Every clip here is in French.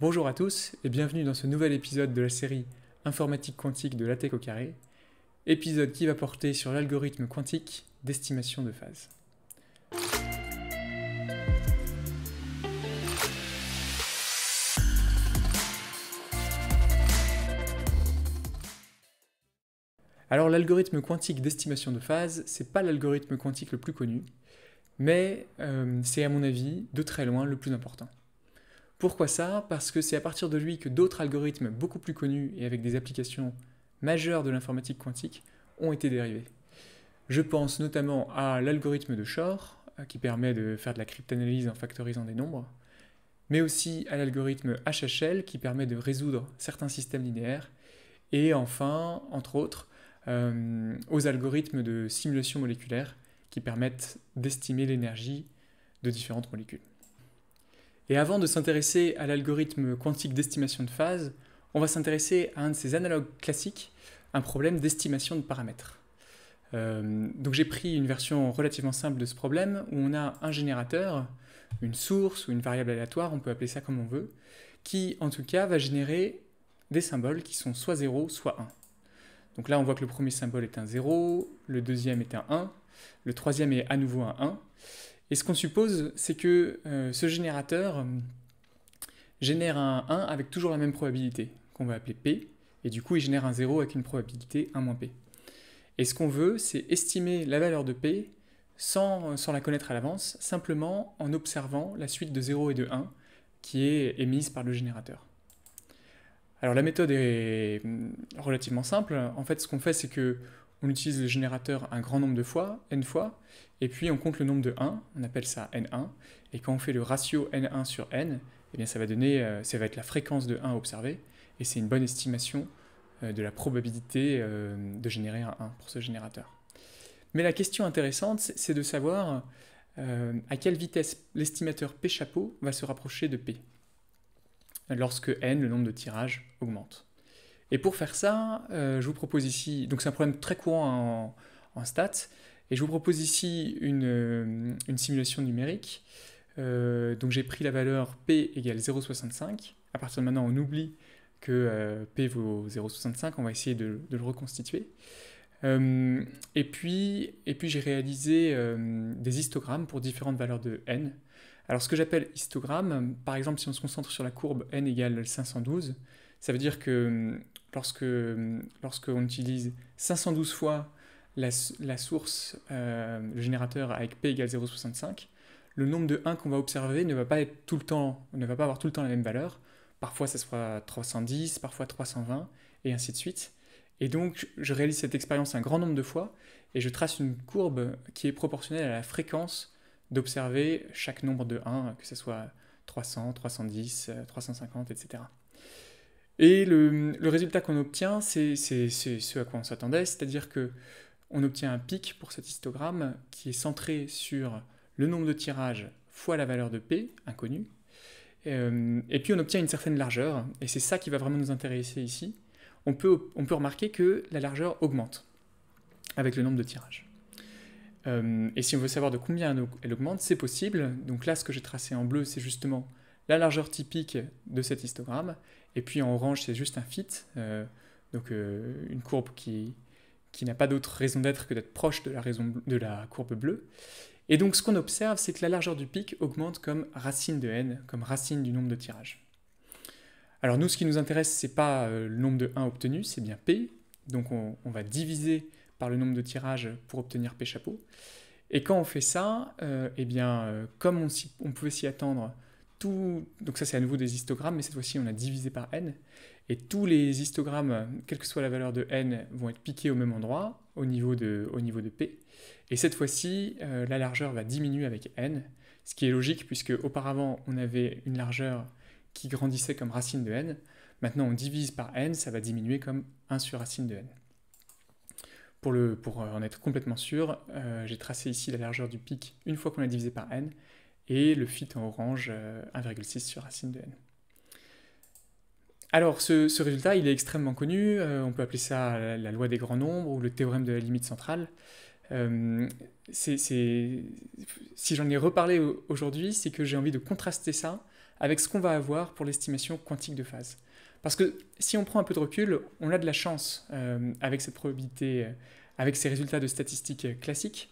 Bonjour à tous et bienvenue dans ce nouvel épisode de la série Informatique quantique de La Tech au carré, épisode qui va porter sur l'algorithme quantique d'estimation de phase. Alors l'algorithme quantique d'estimation de phase, c'est pas l'algorithme quantique le plus connu, mais euh, c'est à mon avis de très loin le plus important. Pourquoi ça Parce que c'est à partir de lui que d'autres algorithmes beaucoup plus connus et avec des applications majeures de l'informatique quantique ont été dérivés. Je pense notamment à l'algorithme de Shor, euh, qui permet de faire de la cryptanalyse en factorisant des nombres, mais aussi à l'algorithme HHL, qui permet de résoudre certains systèmes linéaires, et enfin, entre autres, euh, aux algorithmes de simulation moléculaire, qui permettent d'estimer l'énergie de différentes molécules. Et avant de s'intéresser à l'algorithme quantique d'estimation de phase, on va s'intéresser à un de ces analogues classiques, un problème d'estimation de paramètres. Euh, donc j'ai pris une version relativement simple de ce problème où on a un générateur, une source ou une variable aléatoire, on peut appeler ça comme on veut, qui en tout cas va générer des symboles qui sont soit 0, soit 1. Donc là on voit que le premier symbole est un 0, le deuxième est un 1, le troisième est à nouveau un 1, et ce qu'on suppose, c'est que euh, ce générateur euh, génère un 1 avec toujours la même probabilité, qu'on va appeler P, et du coup il génère un 0 avec une probabilité 1 P. Et ce qu'on veut, c'est estimer la valeur de P sans, euh, sans la connaître à l'avance, simplement en observant la suite de 0 et de 1 qui est émise par le générateur. Alors la méthode est hum, relativement simple. En fait, ce qu'on fait, c'est que on utilise le générateur un grand nombre de fois, n fois, et puis on compte le nombre de 1, on appelle ça n1, et quand on fait le ratio n1 sur n, eh bien ça va donner, euh, ça va être la fréquence de 1 observée, et c'est une bonne estimation euh, de la probabilité euh, de générer un 1 pour ce générateur. Mais la question intéressante, c'est de savoir à quelle vitesse l'estimateur P chapeau va se rapprocher de P lorsque n, le nombre de tirages, augmente. Et pour faire ça, euh, je vous propose ici, donc c'est un problème très courant en, stats, et je vous propose ici une, euh, simulation numérique. Euh, donc j'ai pris la valeur P égale 0,65. À partir de maintenant, on oublie que P vaut 0,65, on va essayer de, le reconstituer. et puis, et puis j'ai réalisé des histogrammes pour différentes valeurs de n. Alors ce que j'appelle histogramme, par exemple si on se concentre sur la courbe n égale 512, ça veut dire que lorsque lorsqu'on utilise 512 fois la, source, euh, le générateur avec p égale 0,65, le nombre de 1 qu'on va observer ne va pas être tout le temps, ne va pas avoir tout le temps la même valeur. Parfois, ça sera 310, parfois 320, et ainsi de suite. Et donc, je réalise cette expérience un grand nombre de fois, et je trace une courbe qui est proportionnelle à la fréquence d'observer chaque nombre de 1, que ce soit 300, 310, 350, etc. Et le, résultat qu'on obtient, c'est ce à quoi on s'attendait, c'est-à-dire que on obtient un pic pour cet histogramme qui est centré sur le nombre de tirages fois la valeur de P, inconnue, euh, et puis on obtient une certaine largeur, et c'est ça qui va vraiment nous intéresser ici. On peut, remarquer que la largeur augmente avec le nombre de tirages. Euh, et si on veut savoir de combien elle augmente, c'est possible. Donc là, ce que j'ai tracé en bleu, c'est justement la largeur typique de cet histogramme, et puis en orange, c'est juste un fit, euh, donc euh, une courbe qui, n'a pas d'autre raison d'être que d'être proche de la, raison, de la courbe bleue. Et donc ce qu'on observe, c'est que la largeur du pic augmente comme racine de n, comme racine du nombre de tirages. Alors nous, ce qui nous intéresse, ce n'est pas euh, le nombre de 1 obtenu, c'est bien p. Donc on, va diviser par le nombre de tirages pour obtenir p chapeau. Et quand on fait ça, eh bien, comme on pouvait s'y attendre donc ça c'est à nouveau des histogrammes, mais cette fois-ci on a divisé par n, et tous les histogrammes, quelle que soit la valeur de n, vont être piqués au même endroit, au niveau de, p, et cette fois-ci euh, la largeur va diminuer avec n, ce qui est logique puisque auparavant on avait une largeur qui grandissait comme racine de n, maintenant on divise par n, ça va diminuer comme 1 sur racine de n. Pour, en être complètement sûr, euh, j'ai tracé ici la largeur du pic une fois qu'on l'a divisé par n, et le fit en orange 1,6 euh, sur racine de n. Alors ce, résultat, il est extrêmement connu, euh, on peut appeler ça la, loi des grands nombres ou le théorème de la limite centrale. Euh, si j'en ai reparlé aujourd'hui, c'est que j'ai envie de contraster ça avec ce qu'on va avoir pour l'estimation quantique de phase. Parce que si on prend un peu de recul, on a de la chance avec cette probabilité, avec ces résultats de statistiques classiques,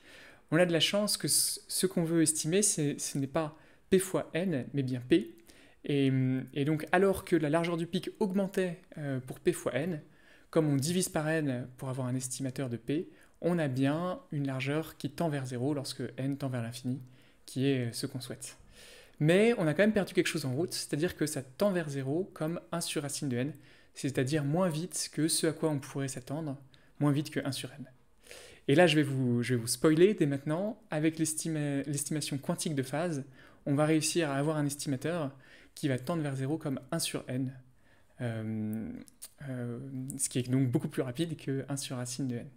on a de la chance que ce qu'on veut estimer, ce n'est pas P fois N, mais bien P. Et, donc, alors que la largeur du pic augmentait euh, pour P fois N, comme on divise par N pour avoir un estimateur de P, on a bien une largeur qui tend vers 0 lorsque N tend vers l'infini, qui est euh, ce qu'on souhaite. Mais on a quand même perdu quelque chose en route, c'est-à-dire que ça tend vers 0 comme 1 sur racine de N, c'est-à-dire moins vite que ce à quoi on pourrait s'attendre, moins vite que 1 sur N. Et là, je vais vous, spoiler dès maintenant. Avec l'estimation quantique de phase, on va réussir à avoir un estimateur qui va tendre vers 0 comme 1 sur n. Euh, euh, ce qui est donc beaucoup plus rapide que 1 sur racine de n.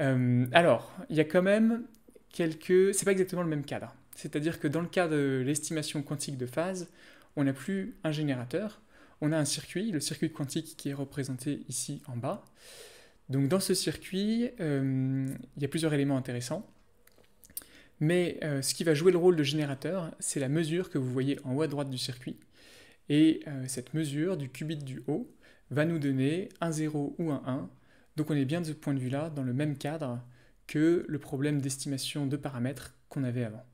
Euh, alors, il y a quand même quelques... C'est pas exactement le même cadre. C'est-à-dire que dans le cas de l'estimation quantique de phase, on n'a plus un générateur, on a un circuit, le circuit quantique qui est représenté ici en bas. Donc dans ce circuit, euh, il y a plusieurs éléments intéressants. Mais euh, ce qui va jouer le rôle de générateur, c'est la mesure que vous voyez en haut à droite du circuit. Et euh, cette mesure du qubit du haut va nous donner un 0 ou un 1. Donc on est bien de ce point de vue-là dans le même cadre que le problème d'estimation de paramètres qu'on avait avant.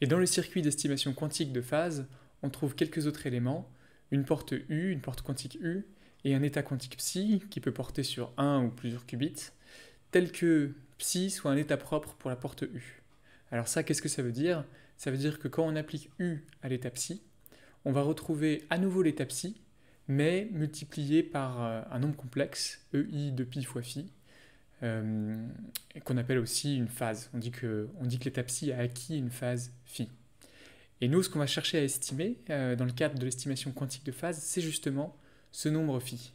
Et dans le circuit d'estimation quantique de phase, on trouve quelques autres éléments, une porte U, une porte quantique U, et un état quantique psi qui peut porter sur un ou plusieurs qubits, tel que psi soit un état propre pour la porte U. Alors ça, qu'est-ce que ça veut dire Ça veut dire que quand on applique U à l'état psi, on va retrouver à nouveau l'état psi, mais multiplié par euh, un nombre complexe, EI de π fois phi, euh, qu'on appelle aussi une phase. On dit que, on que l'état psi a acquis une phase phi. Et nous, ce qu'on va chercher à estimer euh, dans le cadre de l'estimation quantique de phase, c'est justement ce nombre phi.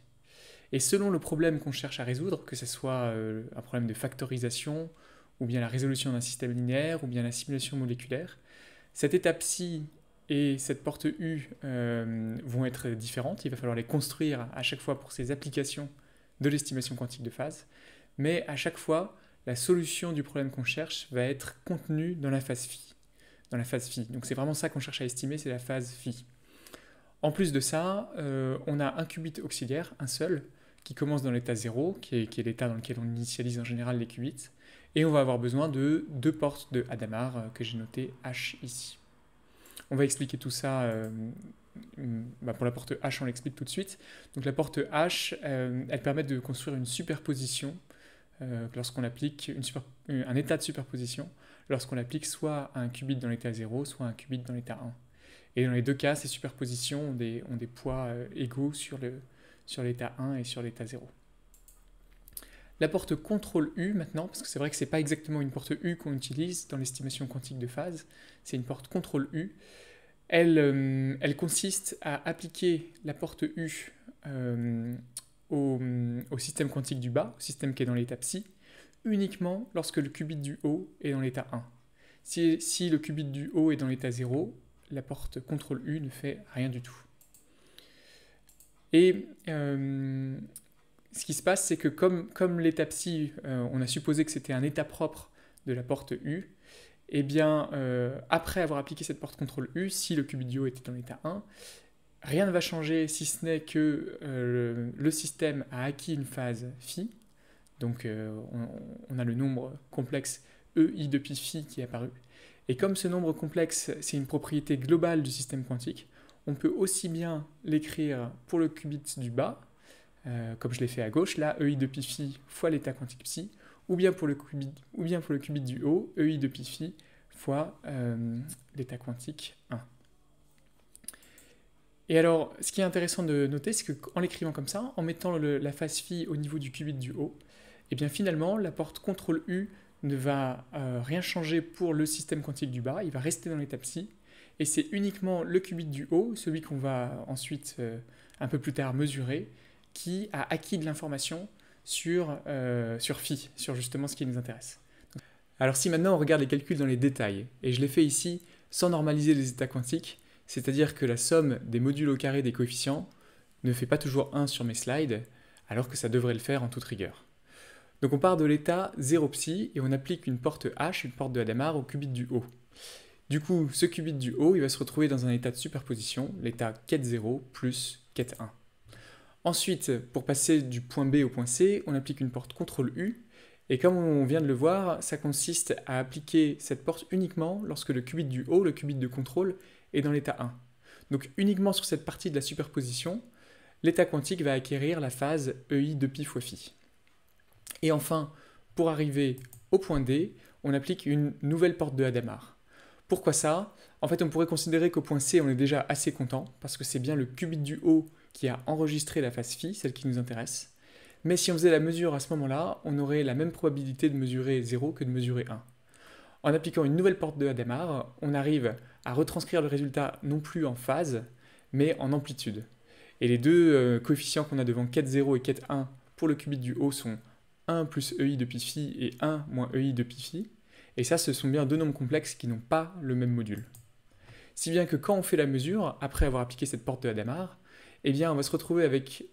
Et selon le problème qu'on cherche à résoudre, que ce soit euh, un problème de factorisation, ou bien la résolution d'un système linéaire, ou bien la simulation moléculaire, cette étape psi et cette porte U euh, vont être différentes. Il va falloir les construire à chaque fois pour ces applications de l'estimation quantique de phase. Mais à chaque fois, la solution du problème qu'on cherche va être contenue dans la phase phi. Dans la phase phi. Donc c'est vraiment ça qu'on cherche à estimer, c'est la phase phi. En plus de ça, euh, on a un qubit auxiliaire, un seul, qui commence dans l'état 0, qui est, qui est l'état dans lequel on initialise en général les qubits. Et on va avoir besoin de deux portes de Hadamard euh, que j'ai noté H ici. On va expliquer tout ça. Euh, mm, bah, pour la porte H, on l'explique tout de suite. Donc la porte H, elle permet de construire une superposition lorsqu'on applique un état de superposition, lorsqu'on applique soit un qubit dans l'état 0, soit un qubit dans l'état 1. Et dans les deux cas, ces superpositions ont des, poids euh, égaux sur l'état sur 1 et sur l'état 0. La porte contrôle U maintenant, parce que c'est vrai que ce n'est pas exactement une porte U qu'on utilise dans l'estimation quantique de phase, c'est une porte contrôle U. Elle, euh, consiste à appliquer la porte U euh, au, système quantique du bas, au système qui est dans l'état psi, uniquement lorsque le qubit du haut est dans l'état 1. Si, si, le qubit du haut est dans l'état 0, la porte contrôle U ne fait rien du tout. Et euh, ce qui se passe, c'est que comme, comme l'étape si euh, on a supposé que c'était un état propre de la porte U, et eh bien, euh, après avoir appliqué cette porte contrôle U, si le cubidio était dans l'état 1, rien ne va changer si ce n'est que le, système a acquis une phase phi. Donc, on, a le nombre complexe EI de phi qui est apparu. Et comme ce nombre complexe, c'est une propriété globale du système quantique, on peut aussi bien l'écrire pour le qubit du bas, euh, comme je l'ai fait à gauche, là, EI de pi fois l'état quantique psi, ou bien pour le qubit, ou bien pour le qubit du haut, EI de pi fois euh, l'état quantique 1. Et alors, ce qui est intéressant de noter, c'est qu'en l'écrivant comme ça, en mettant la face phi au niveau du qubit du haut, et eh bien finalement, la porte CTRL-U ne va euh, rien changer pour le système quantique du bas, il va rester dans l'état psi, et c'est uniquement le qubit du haut, celui qu'on va ensuite euh, un peu plus tard mesurer, qui a acquis de l'information sur, euh, sur phi, sur justement ce qui nous intéresse. Alors si maintenant on regarde les calculs dans les détails, et je l'ai fait ici sans normaliser les états quantiques, c'est-à-dire que la somme des modules au carré des coefficients ne fait pas toujours 1 sur mes slides, alors que ça devrait le faire en toute rigueur. Donc on part de l'état 0 psi et on applique une porte H, une porte de Hadamard, au qubit du haut. Du coup, ce qubit du haut, il va se retrouver dans un état de superposition, l'état ket 0 plus ket 1. Ensuite, pour passer du point B au point C, on applique une porte contrôle U, et comme on vient de le voir, ça consiste à appliquer cette porte uniquement lorsque le qubit du haut, le qubit de contrôle, est dans l'état 1. Donc uniquement sur cette partie de la superposition, l'état quantique va acquérir la phase EI de pi fois phi. Et enfin, pour arriver au point D, on applique une nouvelle porte de Hadamard. Pourquoi ça En fait, on pourrait considérer qu'au point C, on est déjà assez content, parce que c'est bien le qubit du haut qui a enregistré la phase phi, celle qui nous intéresse. Mais si on faisait la mesure à ce moment-là, on aurait la même probabilité de mesurer 0 que de mesurer 1. En appliquant une nouvelle porte de Hadamard, on arrive à retranscrire le résultat non plus en phase, mais en amplitude. Et les deux euh, coefficients qu'on a devant 4,0 et 4,1 pour le qubit du haut sont 1 plus EI de phi et 1 moins EI de phi. Et ça, ce sont bien deux nombres complexes qui n'ont pas le même module. Si bien que quand on fait la mesure, après avoir appliqué cette porte de Hadamard, eh bien on va se retrouver avec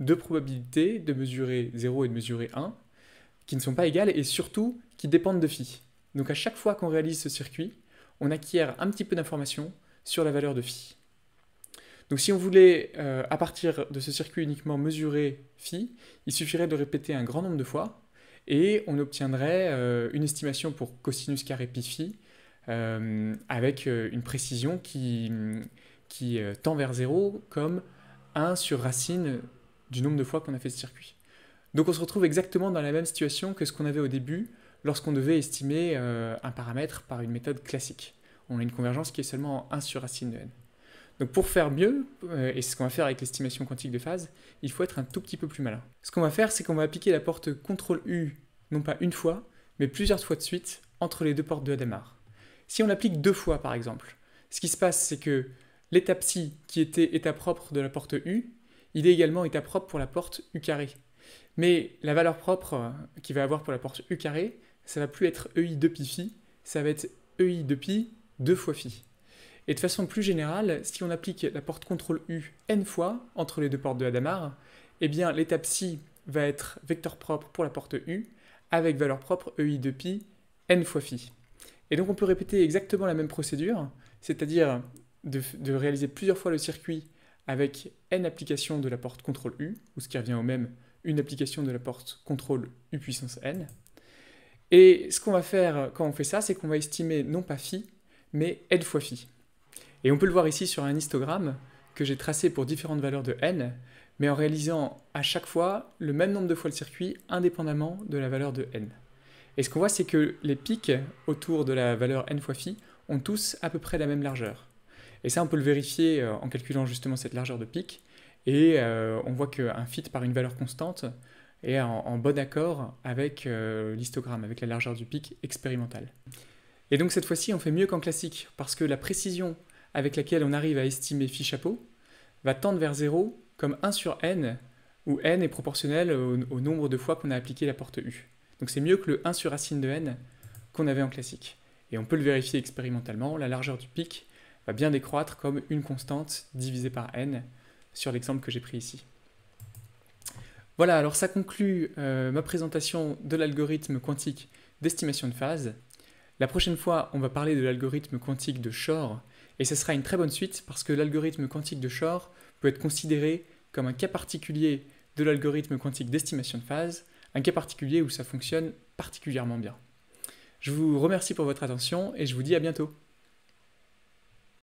deux probabilités de mesurer 0 et de mesurer 1, qui ne sont pas égales et surtout qui dépendent de phi. Donc à chaque fois qu'on réalise ce circuit, on acquiert un petit peu d'informations sur la valeur de phi. Donc si on voulait, euh, à partir de ce circuit uniquement, mesurer phi, il suffirait de répéter un grand nombre de fois, et on obtiendrait euh, une estimation pour cosinus carré pi phi, euh, avec une précision qui, qui tend vers 0 comme 1 sur racine du nombre de fois qu'on a fait ce circuit. Donc on se retrouve exactement dans la même situation que ce qu'on avait au début lorsqu'on devait estimer un paramètre par une méthode classique. On a une convergence qui est seulement 1 sur racine de n. Donc pour faire mieux, euh, et c'est ce qu'on va faire avec l'estimation quantique de phase, il faut être un tout petit peu plus malin. Ce qu'on va faire, c'est qu'on va appliquer la porte CTRL U, non pas une fois, mais plusieurs fois de suite, entre les deux portes de Hadamard. Si on l'applique deux fois par exemple, ce qui se passe, c'est que l'état psi, qui était état propre de la porte U, il est également état propre pour la porte U carré. Mais la valeur propre euh, qu'il va avoir pour la porte U carré, ça va plus être EI 2 pi phi, ça va être EI de pi 2 fois phi. Et de façon plus générale, si on applique la porte contrôle U n fois entre les deux portes de Hadamard, eh bien l'étape psi va être vecteur propre pour la porte U avec valeur propre EI de pi n fois phi. Et donc on peut répéter exactement la même procédure, c'est-à-dire de, de, réaliser plusieurs fois le circuit avec n applications de la porte contrôle U, ou ce qui revient au même, une application de la porte contrôle U puissance n. Et ce qu'on va faire quand on fait ça, c'est qu'on va estimer non pas phi, mais n fois phi. Et on peut le voir ici sur un histogramme que j'ai tracé pour différentes valeurs de n, mais en réalisant à chaque fois le même nombre de fois le circuit indépendamment de la valeur de n. Et ce qu'on voit, c'est que les pics autour de la valeur n fois phi ont tous à peu près la même largeur. Et ça, on peut le vérifier euh, en calculant justement cette largeur de pic. Et euh, on voit qu'un fit par une valeur constante est en, bon accord avec euh, l'histogramme, avec la largeur du pic expérimental. Et donc cette fois-ci, on fait mieux qu'en classique, parce que la précision avec laquelle on arrive à estimer phi chapeau va tendre vers 0 comme 1 sur n, où n est proportionnel au, nombre de fois qu'on a appliqué la porte U. Donc c'est mieux que le 1 sur racine de n qu'on avait en classique. Et on peut le vérifier expérimentalement, la largeur du pic va bien décroître comme une constante divisée par n sur l'exemple que j'ai pris ici. Voilà, alors ça conclut euh, ma présentation de l'algorithme quantique d'estimation de phase. La prochaine fois, on va parler de l'algorithme quantique de Shor, et ce sera une très bonne suite parce que l'algorithme quantique de Shor peut être considéré comme un cas particulier de l'algorithme quantique d'estimation de phase, un cas particulier où ça fonctionne particulièrement bien. Je vous remercie pour votre attention et je vous dis à bientôt.